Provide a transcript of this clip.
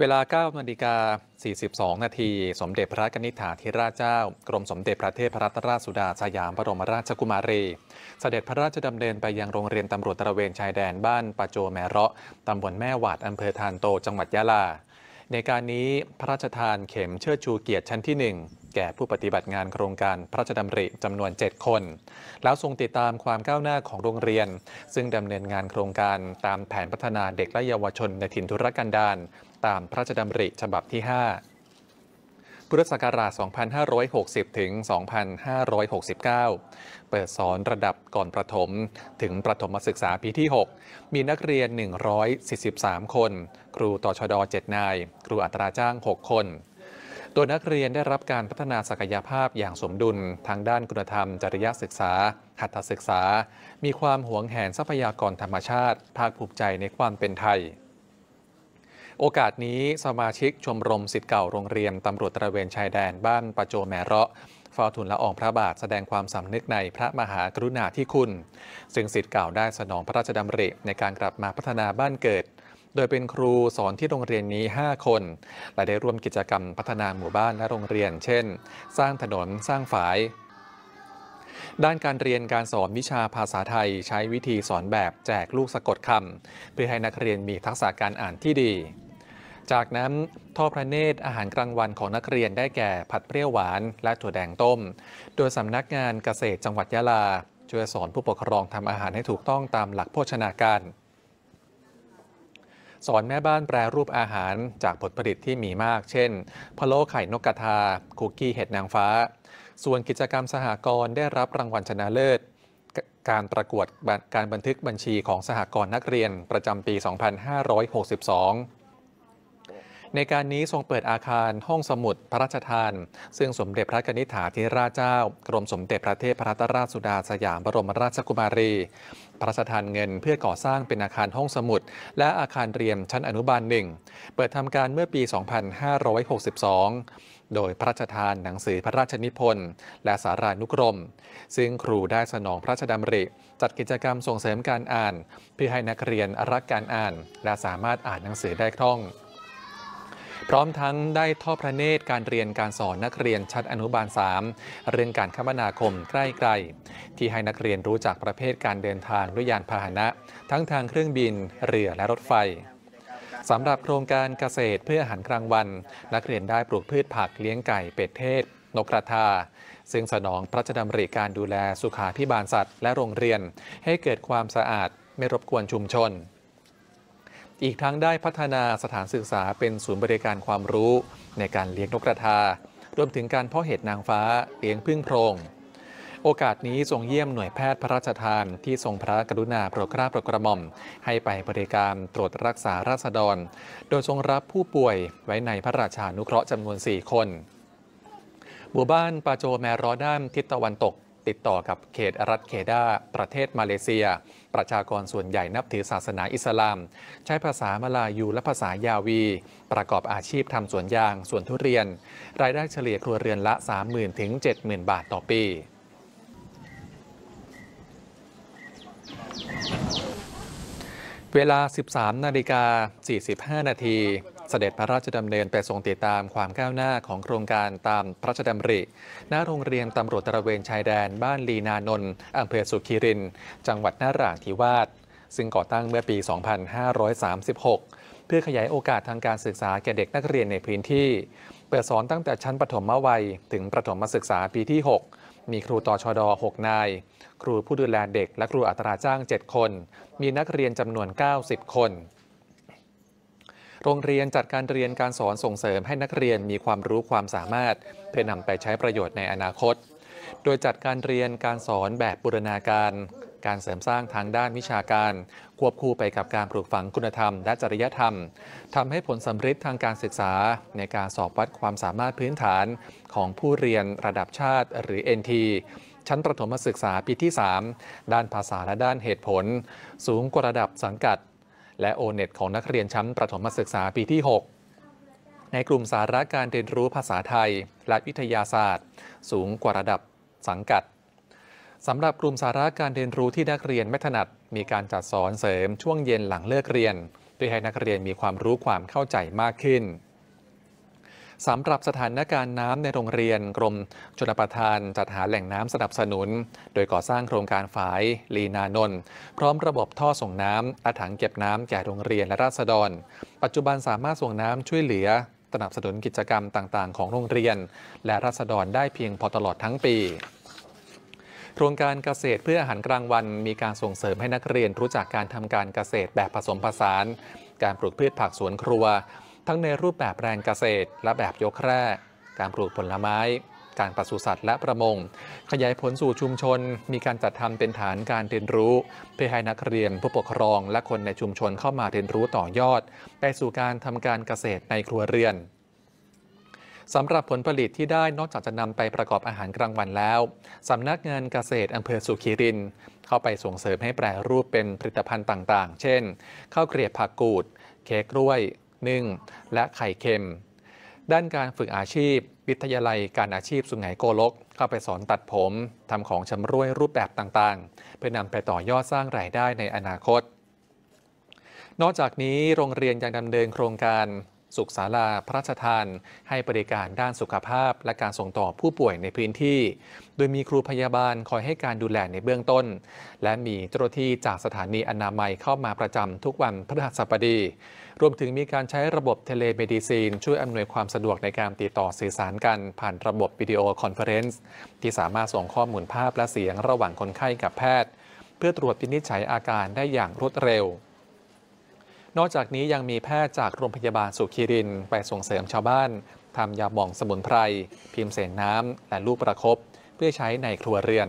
เวลา9นาฬิกา 42 นาที สมเด็จพระนิธิฐาธิราชเจ้า กรมสมเด็จพระเทพรัตนราชสุดาสยามบรมราชกุมารีสเสด็จพระราชดำเนินไปยังโรงเรียนตำรวจตระเวน ชายแดนบ้านปาโจแมเราะตำบลแม่หวาดอำเภอทานโตจังหวัดยะลา ในการนี้พระราชทานเข็มเชิดชูเกียรติชั้นที่1แก่ผู้ปฏิบัติงานโครงการพระราชดำริจำนวน 7 คน แล้วทรงติดตามความก้าวหน้าของโรงเรียน ซึ่งดำเนินงานโครงการตามแผนพัฒนาเด็กและเยาวชนในถิ่นธุรกันดารตามพระราชดำริ ฉบับที่ 5 พุทธศักราช 2560 ถึง 2569 เปิดสอนระดับก่อนประถม ถึงประถมศึกษาปีที่ 6 มีนักเรียน 143 คน ครูต่อชด7นาย ครูอัตราจ้าง 6 คนตดยนักเรียนได้รับการพัฒนาศักยภาพอย่างสมดุลทางด้านคุณธรรม จริยศึกษา หัตถศึกษา มีความหวงแหนทรัพยากรธรรมชาติ ภาคภูมิใจในความเป็นไทย โอกาสนี้สมาชิกชมรมสิทธิ์เก่าโรงเรียนตำรวจตระเวนชายแดนบ้านปะโจแมเราะฟฝ้าทุนละอองพระบาทแสดงความสำนึกในพระมหากรุณาธิคุณ ซึ่งสิทธิ์เก่าได้สนองพระราชดำริในการกลับมาพัฒนาบ้านเกิดโดยเป็นครูสอนที่โรงเรียนนี้ 5 คน และได้ร่วมกิจกรรมพัฒนาหมู่บ้านและโรงเรียน เช่น สร้างถนน สร้างฝาย ด้านการเรียนการสอนวิชาภาษาไทยใช้วิธีสอนแบบแจกลูกสะกดคำเพื่อให้นักเรียนมีทักษะการอ่านที่ดี จากนั้นทอพระเนตรอาหารกลางวันของนักเรียนได้แก่ผัดเปรี้ยวหวานและถั่วแดงต้ม โดยสำนักงานเกษตรจังหวัดยะลาช่วยสอนผู้ปกครองทำอาหารให้ถูกต้องตามหลักโภชนาการสอนแม่บ้านแปรรูปอาหารจากผลผลิตที่มีมาก เช่น พะโล้ไข่นกกระทาคุกกี้เห็ดนางฟ้า ส่วนกิจกรรมสหกรณ์ได้รับรางวัลชนะเลิศ การประกวดการบันทึกบัญชีของสหกรณ์นักเรียนประจำปี 2562ในการนี้ทรงเปิดอาคารห้องสมุดพระราชทาน ซึ่งสมเด็จพระนิธิาธิราชเจ้ากรมสมเด็จพระเทพรัตนราชสุดาสยามบรมราชกุมารี พระราชทานเงินเพื่อก่อสร้างเป็นอาคารห้องสมุด และอาคารเรียนชั้นอนุบาลหนึ่ง เปิดทำการเมื่อปี 2562 โดยพระราชทาน หนังสือพระราชนิพนธ์และสารานุกรม ซึ่งครูได้สนองพระราชดำริ จัดกิจกรรมส่งเสริมการอ่าน เพื่อให้นักเรียนรักการอ่าน และสามารถอ่านหนังสือได้คล่องพร้อมทั้งได้ทอดพระเนตรการเรียนการสอนนักเรียนชั้นอนุบาล 3 เรื่องการคมนาคมใกล้ไกล ที่ให้นักเรียนรู้จักประเภทการเดินทางด้วยยานพาหนะ ทั้งทางเครื่องบินเรือและรถไฟสำหรับโครงการเกษตรเพื่ออาหารกลางวัน นักเรียนได้ปลูกพืชผักเลี้ยงไก่เป็ดเทศ นกกระทา ซึ่งสนองพระราชดำริการดูแลสุขาพิบาลสัตว์และโรงเรียนให้เกิดความสะอาดไม่รบกวนชุมชนอีกทั้งได้พัฒนาสถานศึกษาเป็นศูนย์บริการความรู้ในการเลี้ยงนกกระทา รวมถึงการเพาะเห็ดนางฟ้าเลี้ยงพึ่งโพรง โอกาสนี้ทรงเยี่ยมหน่วยแพทย์พระราชทาน ที่ทรงพระกรุณาโปรดเกล้าโปรดกระหม่อม ให้ไปบริการตรวจรักษาราษฎร โดยทรงรับผู้ป่วยไว้ในพระราชานุเคราะห์จำนวน 4 คน หมู่บ้านปาโจแมร้อด้านทิศตะวันตกติดต่อกับเขตรัฐเคดาประเทศมาเลเซีย ประชากรส่วนใหญ่นับถือศาสนาอิสลาม ใช้ภาษามลายูและภาษายาวี ประกอบอาชีพทำสวนยางสวนทุเรียน รายได้เฉลี่ยครัวเรือนละ 30,000 ถึง 70,000 บาทต่อปี เวลา 13นาฬิกา45นาทีเสด็จพระราชดำเนินไปทรงติดตามความก้าวหน้าของโครงการตามพระราชดำริหน้าโรงเรียนตำรวจตระเวนชายแดนบ้านลีนานนท์อำเภอสุขีริน จังหวัดนาราธิวาส ซึ่งก่อตั้งเมื่อปี 2536 เพื่อขยายโอกาสทางการศึกษาแก่เด็กนักเรียนในพื้นที่ เปิดสอนตั้งแต่ชั้นประถมวัยถึงประถมศึกษาปีที่ 6 มีครูต่อชด6นาย ครูผู้ดูแลเด็กและครูอัตราจ้าง 7 คน มีนักเรียนจำนวน 90 คนโรงเรียนจัดการเรียนการสอนส่งเสริมให้นักเรียนมีความรู้ความสามารถเพื่อนำไปใช้ประโยชน์ในอนาคต โดยจัดการเรียนการสอนแบบบูรณาการ การเสริมสร้างทางด้านวิชาการ ควบคู่ไปกับการปลูกฝังคุณธรรมและจริยธรรมทำให้ผลสำเร็จทางการศึกษาในการสอบวัดความสามารถพื้นฐานของผู้เรียนระดับชาติหรือ NT ชั้นประถมศึกษาปีที่ 3 ด้านภาษาและด้านเหตุผล สูงกว่าระดับสังกัดและโอเน็ตของนักเรียนชั้นประถมศึกษาปีที่ 6 ในกลุ่มสาระการเรียนรู้ภาษาไทย และวิทยาศาสตร์ สูงกว่าระดับสังกัดสำหรับกลุ่มสาระการเรียนรู้ที่นักเรียนไม่ถนัดมีการจัดสอนเสริมช่วงเย็นหลังเลิกเรียนเพื่อให้นักเรียนมีความรู้ความเข้าใจมากขึ้นสำหรับสถานการณ์น้ำในโรงเรียนกรมชนประทานจัดหาแหล่งน้ำสนับสนุน โดยก่อสร้างโครงการฝายลีนานนพร้อมระบบท่อส่งน้ำอะถังเก็บน้ำแก่โรงเรียนและราษฎร ปัจจุบันสามารถส่งน้ำช่วยเหลือสนับสนุนกิจกรรมต่าง ๆ ของโรงเรียน และราษฎรได้เพียงพอตลอดทั้งปีโครงการเกษตรเพื่ออาหารกลางวัน มีการส่งเสริมให้นักเรียนรู้จักการทำการเกษตรแบบผสมผสาน การปลูกพืชผักสวนครัวทั้งในรูปแบบแปลงเกษตรและแบบยกแคร่ การปลูกผลไม้ การปศุสัตว์และประมง ขยายผลสู่ชุมชนมีการจัดทำเป็นฐานการเรียนรู้ เพื่อให้นักเรียน ผู้ปกครอง และคนในชุมชนเข้ามาเรียนรู้ต่อยอด ไปสู่การทำการเกษตรในครัวเรือนสำหรับผลผลิตที่ได้นอกจากจะนำไปประกอบอาหารกลางวันแล้วสำนักงานเกษตรอำเภอสุขีรินเข้าไปส่งเสริมให้แปรรูปเป็นผลิตภัณฑ์ต่าง ๆ เช่น ข้าวเกลียบผักกูด เค้กกล้วยนึ่งและไข่เค็ม ด้านการฝึกอาชีพ วิทยาลัยการอาชีพสุงไหงโกลกเข้าไปสอนตัดผมทำของชำร่วยรูปแบบต่างๆ เพื่อนำไปต่อยอดสร้างรายได้ในอนาคต นอกจากนี้โรงเรียนยังดำเนินโครงการสุขศาลาพระราชทานให้บริการด้านสุขภาพ และการส่งต่อผู้ป่วยในพื้นที่ โดยมีครูพยาบาลคอยให้การดูแลในเบื้องต้น และมีเจ้าหน้าที่จากสถานีอนามัยเข้ามาประจำทุกวันพฤหัสบดี รวมถึงมีการใช้ระบบเทเลเมดิซีน ช่วยอำนวยความสะดวกในการติดต่อสื่อสารกัน ผ่านระบบวิดีโอคอนเฟอเรนซ์ที่สามารถส่งข้อมูลภาพและเสียงระหว่างคนไข้กับแพทย์ เพื่อตรวจวินิจฉัยอาการได้อย่างรวดเร็วนอกจากนี้ยังมีแพทย์จากโรงพยาบาลสุขีรินไปส่งเสริมชาวบ้าน ทำยาหม่องสมุนไพร พิมพ์เสนน้ำและลูกประครบเพื่อใช้ในครัวเรือน